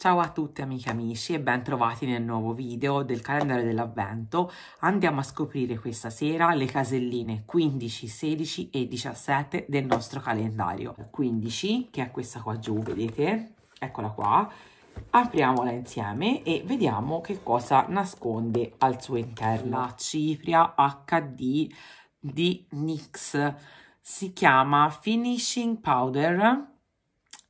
Ciao a tutti amiche e amici e ben trovati nel nuovo video del calendario dell'avvento. Andiamo a scoprire questa sera le caselline 15, 16 e 17 del nostro calendario. 15 che è questa qua giù, vedete? Eccola qua. Apriamola insieme e vediamo che cosa nasconde al suo interno. La cipria HD di NYX si chiama Finishing Powder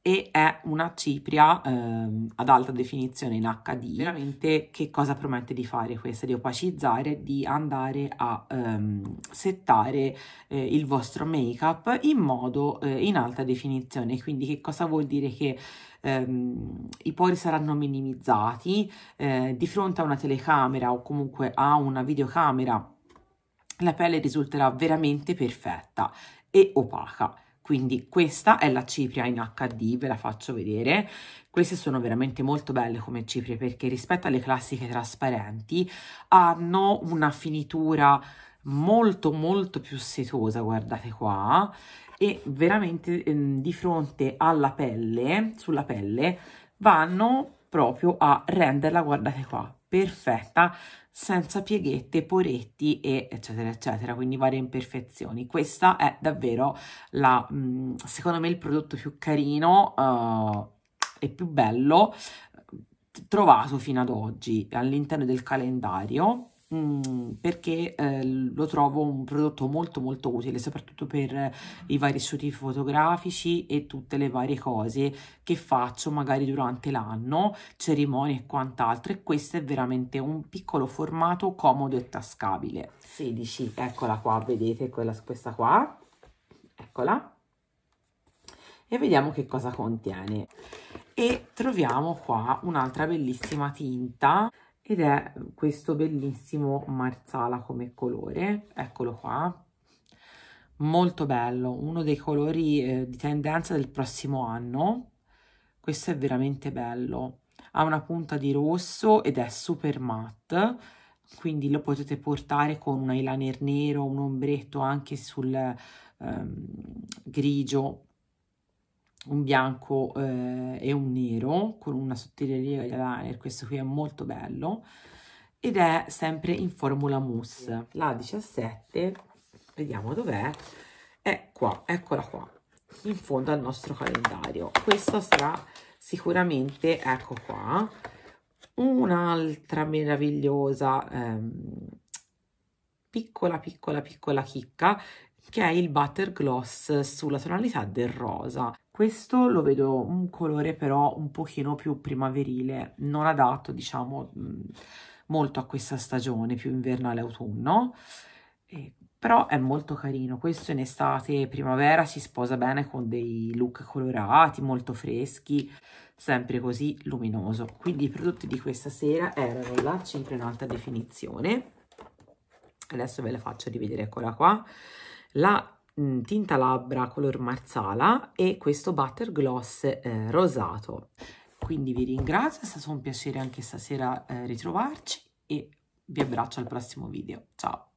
e è una cipria ehm, ad alta definizione in HD. Veramente che cosa promette di fare questa? Di opacizzare, di andare a ehm, settare eh, il vostro make-up in modo eh, in alta definizione. Quindi che cosa vuol dire? Che ehm, i pori saranno minimizzati eh, di fronte a una telecamera o comunque a una videocamera la pelle risulterà veramente perfetta e opaca quindi questa è la cipria in HD, ve la faccio vedere. Queste sono veramente molto belle come ciprie perché rispetto alle classiche trasparenti hanno una finitura molto molto più setosa, guardate qua, e veramente ehm, di fronte alla pelle, sulla pelle, vanno proprio a renderla, guardate qua, perfetta senza pieghette, poretti e eccetera eccetera, quindi varie imperfezioni. Questa è davvero la, mm, secondo me il prodotto più carino eh, e più bello trovato fino ad oggi all'interno del calendario Mm, perché eh, lo trovo un prodotto molto molto utile soprattutto per eh, i vari studi fotografici e tutte le varie cose che faccio magari durante l'anno cerimonie e quant'altro e questo è veramente un piccolo formato comodo e tascabile 16 eccola qua vedete quella, questa qua eccola e vediamo che cosa contiene e troviamo qua un'altra bellissima tinta ed è questo bellissimo marsala come colore, eccolo qua, molto bello, uno dei colori eh, di tendenza del prossimo anno, questo è veramente bello, ha una punta di rosso ed è super matte, quindi lo potete portare con un eyeliner nero, un ombretto anche sul ehm, grigio, un bianco eh, e un nero con una sottileria di liner, questo qui è molto bello ed è sempre in formula mousse. La 17, vediamo dov'è, è qua, eccola qua, in fondo al nostro calendario. questo sarà sicuramente, ecco qua, un'altra meravigliosa ehm, piccola piccola piccola chicca che è il Butter Gloss sulla tonalità del rosa. Questo lo vedo un colore però un pochino più primaverile, non adatto diciamo mm, molto a questa stagione, più invernale-autunno, però è molto carino. Questo in estate e primavera si sposa bene con dei look colorati, molto freschi, sempre così luminoso. Quindi i prodotti di questa sera erano la 5 in alta definizione, adesso ve la faccio rivedere, eccola qua, la mm, tinta labbra color marsala e questo butter gloss eh, rosato. Quindi vi ringrazio, è stato un piacere anche stasera eh, ritrovarci e vi abbraccio al prossimo video. Ciao!